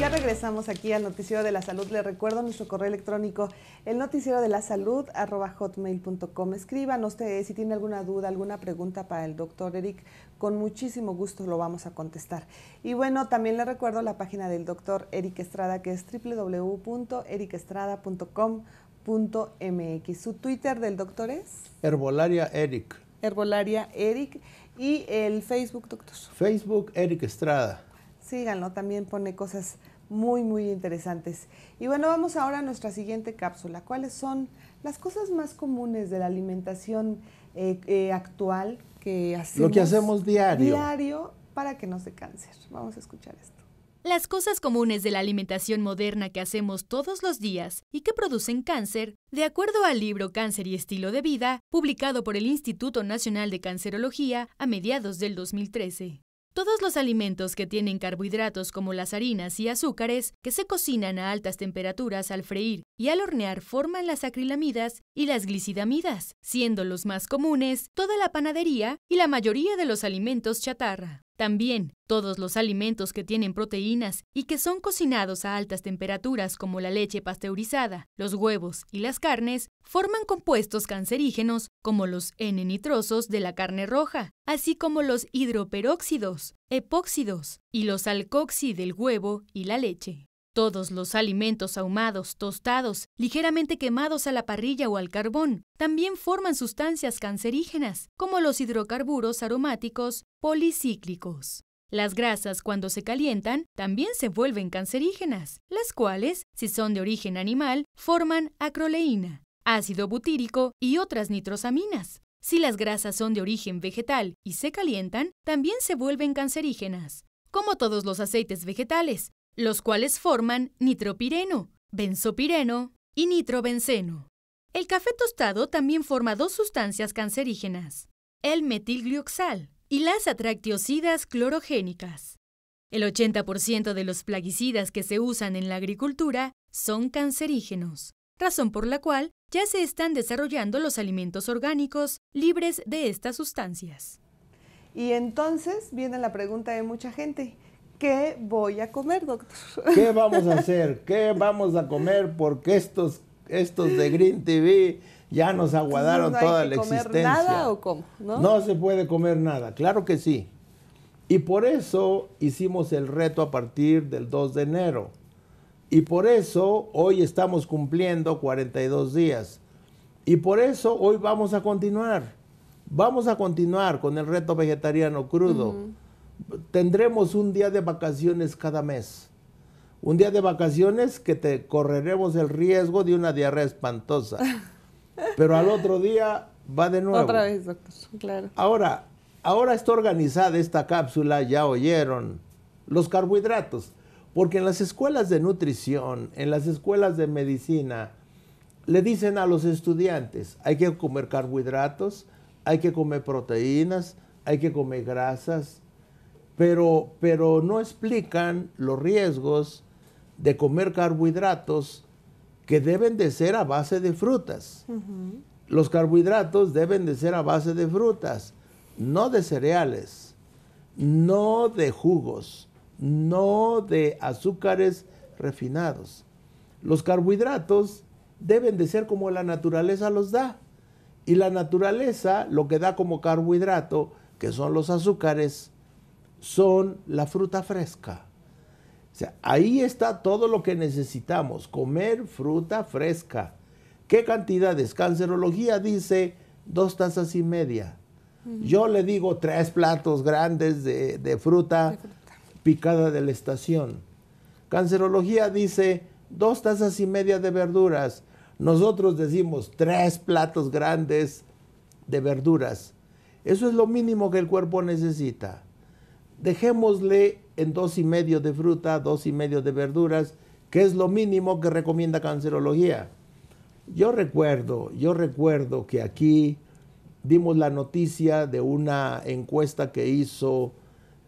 Ya regresamos aquí al Noticiero de la Salud. Le recuerdo nuestro correo electrónico, el noticiero de la salud, arroba hotmail.com. Escríbanos si tiene alguna duda, alguna pregunta para el doctor Eric. Con muchísimo gusto lo vamos a contestar. Y bueno, también le recuerdo la página del doctor Eric Estrada, que es www.ericestrada.com.mx. Su Twitter del doctor es... Herbolaria Eric. Herbolaria Eric. Y el Facebook, doctor. Facebook Eric Estrada síganlo, también pone cosas muy, muy interesantes. Y bueno, vamos ahora a nuestra siguiente cápsula. ¿Cuáles son las cosas más comunes de la alimentación eh, eh, actual que hacemos? Lo que hacemos diario. Diario para que no se cáncer. Vamos a escuchar esto. Las cosas comunes de la alimentación moderna que hacemos todos los días y que producen cáncer, de acuerdo al libro Cáncer y Estilo de Vida, publicado por el Instituto Nacional de Cancerología a mediados del 2013. Todos los alimentos que tienen carbohidratos como las harinas y azúcares, que se cocinan a altas temperaturas al freír y al hornear, forman las acrilamidas y las glicidamidas, siendo los más comunes toda la panadería y la mayoría de los alimentos chatarra. También, todos los alimentos que tienen proteínas y que son cocinados a altas temperaturas como la leche pasteurizada, los huevos y las carnes, forman compuestos cancerígenos como los N-nitrosos de la carne roja, así como los hidroperóxidos, epóxidos y los alcoxi del huevo y la leche. Todos los alimentos ahumados, tostados, ligeramente quemados a la parrilla o al carbón, también forman sustancias cancerígenas, como los hidrocarburos aromáticos policíclicos. Las grasas cuando se calientan también se vuelven cancerígenas, las cuales, si son de origen animal, forman acroleína, ácido butírico y otras nitrosaminas. Si las grasas son de origen vegetal y se calientan, también se vuelven cancerígenas, como todos los aceites vegetales, los cuales forman nitropireno, benzopireno y nitrobenceno. El café tostado también forma dos sustancias cancerígenas, el metilglioxal y las atractiocidas clorogénicas. El 80% de los plaguicidas que se usan en la agricultura son cancerígenos, razón por la cual ya se están desarrollando los alimentos orgánicos libres de estas sustancias. Y entonces viene la pregunta de mucha gente, ¿Qué voy a comer, doctor? ¿Qué vamos a hacer? ¿Qué vamos a comer? Porque estos, estos de Green TV ya nos aguadaron no hay toda que comer ¿Nada o cómo? ¿No? no se puede comer nada, claro que sí. Y por eso hicimos el reto a partir del 2 de enero. Y por eso hoy estamos cumpliendo 42 días. Y por eso hoy vamos a continuar. Vamos a continuar con el reto vegetariano crudo tendremos un día de vacaciones cada mes. Un día de vacaciones que te correremos el riesgo de una diarrea espantosa. Pero al otro día va de nuevo. Otra vez, claro. Ahora, ahora está organizada esta cápsula, ya oyeron, los carbohidratos. Porque en las escuelas de nutrición, en las escuelas de medicina, le dicen a los estudiantes, hay que comer carbohidratos, hay que comer proteínas, hay que comer grasas, pero, no explican los riesgos de comer carbohidratos que deben de ser a base de frutas. Los carbohidratos deben de ser a base de frutas, no de cereales, no de jugos, no de azúcares refinados. Los carbohidratos deben de ser como la naturaleza los da. Y la naturaleza lo que da como carbohidrato, que son los azúcares, son la fruta fresca. sea, ahí está todo lo que necesitamos, comer fruta fresca. ¿Qué cantidades? Cancerología dice dos tazas y media. Yo le digo tres platos grandes de, de, fruta picada de la estación. Cancerología dice dos tazas y media de verduras. Nosotros decimos tres platos grandes de verduras. Eso es lo mínimo que el cuerpo necesita dejémosle en dos y medio de fruta, dos y medio de verduras, que es lo mínimo que recomienda cancerología. Yo recuerdo, yo recuerdo que aquí dimos la noticia de una encuesta que hizo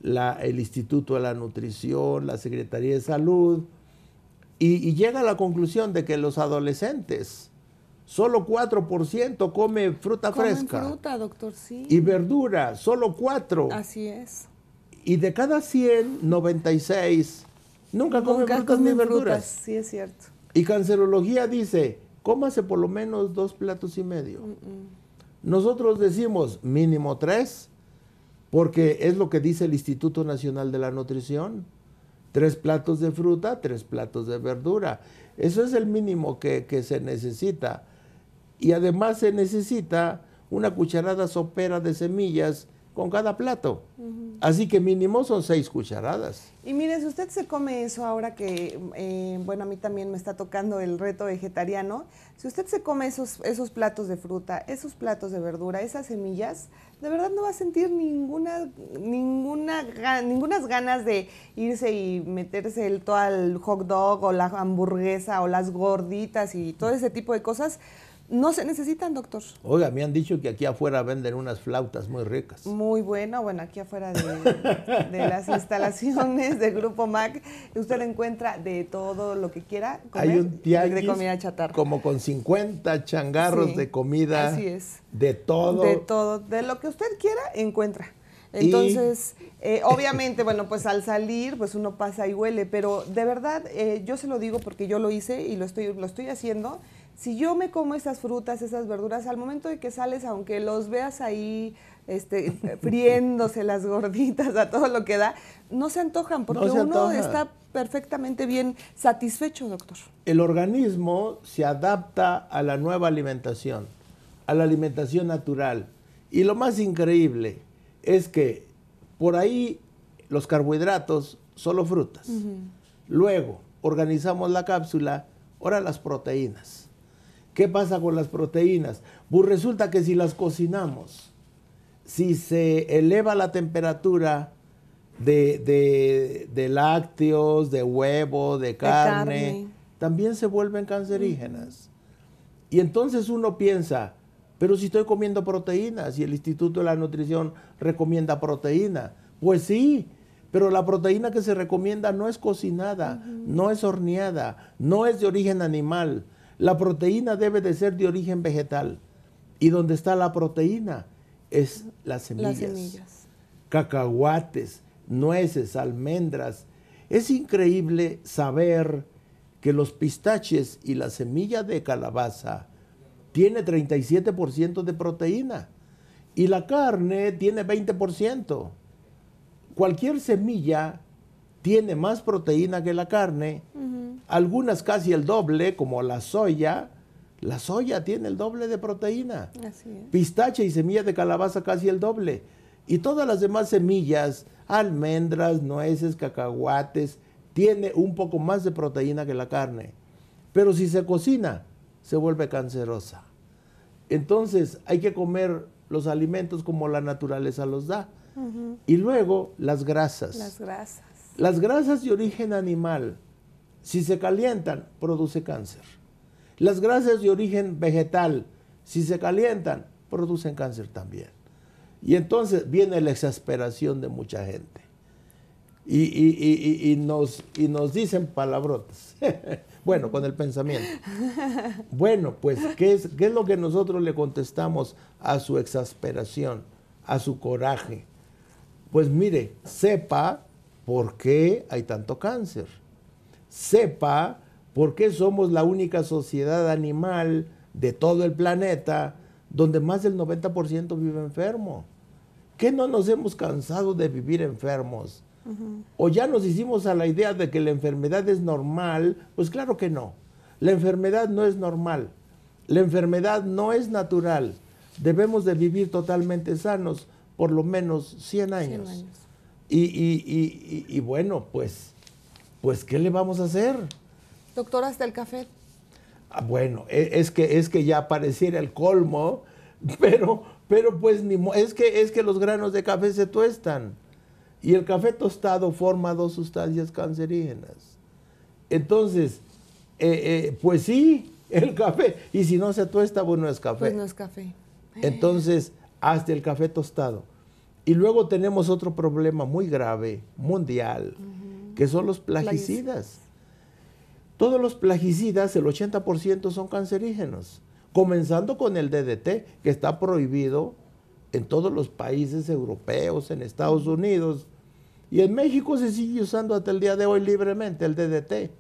el Instituto de la Nutrición, la Secretaría de Salud, y, llega a la conclusión de que los adolescentes, solo 4% come fruta fresca. fruta, doctor, sí. Y verdura, solo 4. Así es. Y de cada 100, 96 nunca comen frutas ni verduras. sí, es cierto. Y cancerología dice, cómase por lo menos dos platos y medio. Mm, mm. Nosotros decimos mínimo tres, porque es lo que dice el Instituto Nacional de la Nutrición. Tres platos de fruta, tres platos de verdura. Eso es el mínimo que se necesita. Y además se necesita una cucharada sopera de semillas con cada plato. Así que mínimo son seis cucharadas. Y mire, si usted se come eso ahora que, eh, bueno, a mí también me está tocando el reto vegetariano, si usted se come esos, esos platos de fruta, esos platos de verdura, esas semillas, de verdad no va a sentir ninguna, ninguna, ninguna ganas de irse y meterse el, todo al hot dog o la hamburguesa o las gorditas y todo ese tipo de cosas no se necesitan, doctor. Oiga, me han dicho que aquí afuera venden unas flautas muy ricas. Muy buena, bueno, aquí afuera de, las instalaciones del Grupo MAC, usted encuentra de todo lo que quiera. Hay un tianguis de comida como con 50 changarros de comida. Así es. De todo. De todo, de lo que usted quiera, encuentra. Entonces, eh, obviamente, bueno, pues al salir, pues uno pasa y huele, pero de verdad, eh, yo se lo digo porque yo lo hice y lo estoy, lo estoy haciendo si yo me como esas frutas, esas verduras, al momento de que sales, aunque los veas ahí este, friéndose las gorditas a todo lo que da, no se antojan porque uno está perfectamente bien satisfecho, doctor. El organismo se adapta a la nueva alimentación, a la alimentación natural. Y lo más increíble es que por ahí los carbohidratos, solo frutas. Luego organizamos la cápsula, ahora las proteínas. ¿Qué pasa con las proteínas? Pues resulta que si las cocinamos, si se eleva la temperatura de, lácteos, de huevo, de carne, también se vuelven cancerígenas. Mm. Y entonces uno piensa, pero si estoy comiendo proteínas y el Instituto de la Nutrición recomienda proteína, pues sí, pero la proteína que se recomienda no es cocinada, no es horneada, no es de origen animal, la proteína debe de ser de origen vegetal. Y donde está la proteína es las semillas. Las Cacahuates, nueces, almendras. Es increíble saber que los pistaches y la semilla de calabaza tiene 37% de proteína y la carne tiene 20%. Cualquier semilla tiene más proteína que la carne algunas casi el doble, como la soya. La soya tiene el doble de proteína. Así Pistache y semilla de calabaza casi el doble. Y todas las demás semillas, almendras, nueces, cacahuates, tiene un poco más de proteína que la carne. Pero si se cocina, se vuelve cancerosa. Entonces hay que comer los alimentos como la naturaleza los da. Y luego las grasas. Las grasas. Las grasas de origen animal si se calientan, produce cáncer. Las grasas de origen vegetal, si se calientan, producen cáncer también. Y entonces viene la exasperación de mucha gente. Y, nos, y nos dicen palabrotas. bueno, con el pensamiento. Bueno, pues, ¿qué es, ¿qué es lo que nosotros le contestamos a su exasperación, a su coraje? Pues mire, sepa por qué hay tanto cáncer sepa por qué somos la única sociedad animal de todo el planeta donde más del 90% vive enfermo. ¿Qué no nos hemos cansado de vivir enfermos? ¿O ya nos hicimos a la idea de que la enfermedad es normal? Pues claro que no. La enfermedad no es normal. La enfermedad no es natural. Debemos de vivir totalmente sanos por lo menos 100 años. y bueno, pues pues ¿qué le vamos a hacer? Doctor, hasta el café. Ah, bueno, e, es que, es que ya pareciera el colmo, pero, pero pues ni es que, es que los granos de café se tuestan y el café tostado forma dos sustancias cancerígenas. Entonces, eh, eh, pues sí, el café. Y si no se tuesta, bueno, es café. Pues no es café. Entonces, hasta el café tostado. Y luego tenemos otro problema muy grave, mundial que son los plagicidas. Todos los plagicidas, el 80% son cancerígenos, comenzando con el DDT, que está prohibido en todos los países europeos, en Estados Unidos. Y en México se sigue usando hasta el día de hoy libremente el DDT.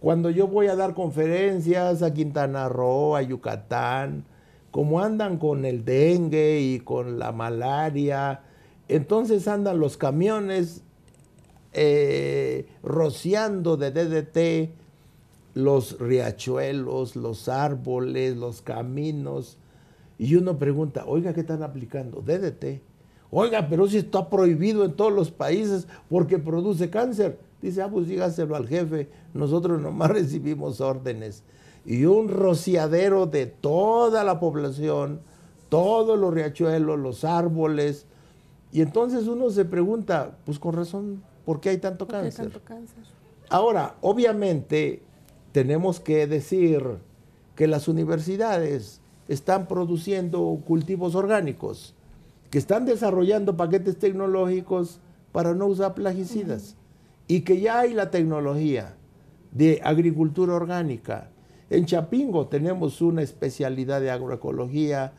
Cuando yo voy a dar conferencias a Quintana Roo, a Yucatán, como andan con el dengue y con la malaria, entonces andan los camiones eh, rociando de DDT los riachuelos, los árboles, los caminos. Y uno pregunta, oiga, ¿qué están aplicando? DDT. Oiga, pero si está prohibido en todos los países porque produce cáncer. Dice, ah, pues dígaselo al jefe, nosotros nomás recibimos órdenes. Y un rociadero de toda la población, todos los riachuelos, los árboles. Y entonces uno se pregunta, pues con razón ¿Por qué hay tanto, cáncer? Ahora, obviamente, tenemos que decir que las universidades están produciendo cultivos orgánicos, que están desarrollando paquetes tecnológicos para no usar plagicidas y que ya hay la tecnología de agricultura orgánica. En Chapingo tenemos una especialidad de agroecología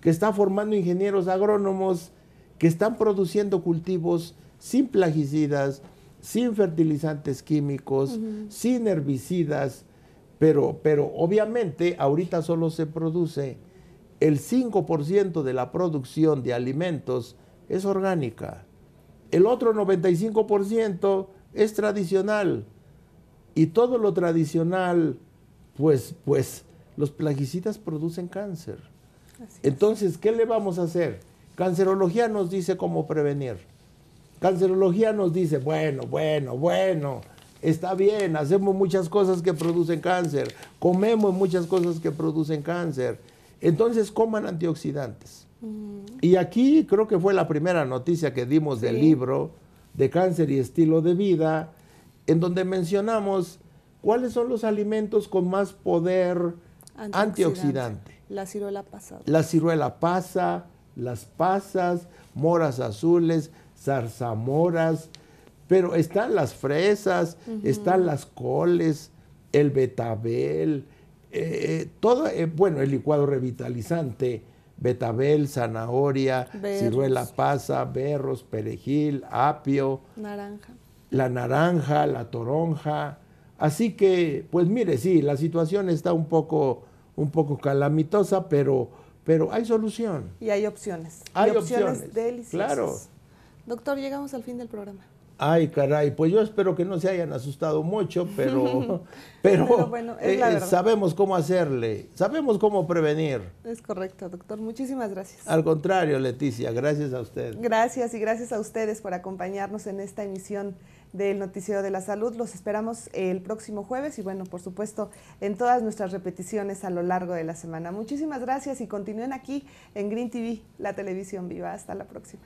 que está formando ingenieros agrónomos que están produciendo cultivos sin plaguicidas, sin fertilizantes químicos, sin herbicidas, pero, pero obviamente ahorita solo se produce el 5% de la producción de alimentos es orgánica. El otro 95% es tradicional. Y todo lo tradicional, pues, pues los plaguicidas producen cáncer. Entonces, ¿qué le vamos a hacer? Cancerología nos dice cómo prevenir. Cancerología nos dice, bueno, bueno, bueno, está bien, hacemos muchas cosas que producen cáncer, comemos muchas cosas que producen cáncer. Entonces coman antioxidantes. Mm. Y aquí creo que fue la primera noticia que dimos del libro de cáncer y estilo de vida, en donde mencionamos cuáles son los alimentos con más poder antioxidante. antioxidante. La ciruela pasa. La ciruela pasa, las pasas, moras azules, zarzamoras, pero están las fresas, están las coles, el betabel, eh, eh, todo, eh, bueno, el licuado revitalizante, betabel, zanahoria, ciruela pasa, berros, perejil, apio. Naranja. La naranja, la toronja. Así que, pues mire, sí, la situación está un poco, un poco calamitosa, pero, pero hay solución. Y hay opciones. Hay opciones, opciones, deliciosas. Claro. Doctor, llegamos al fin del programa. Ay, caray, pues yo espero que no se hayan asustado mucho, pero, pero, eh, sabemos cómo hacerle, sabemos cómo prevenir. Es correcto, doctor. Muchísimas gracias. Al contrario, Leticia, gracias a usted. Gracias y gracias a ustedes por acompañarnos en esta emisión del Noticiero de la Salud. Los esperamos el próximo jueves y bueno, por supuesto, en todas nuestras repeticiones a lo largo de la semana. Muchísimas gracias y continúen aquí en Green TV, la televisión viva. Hasta la próxima.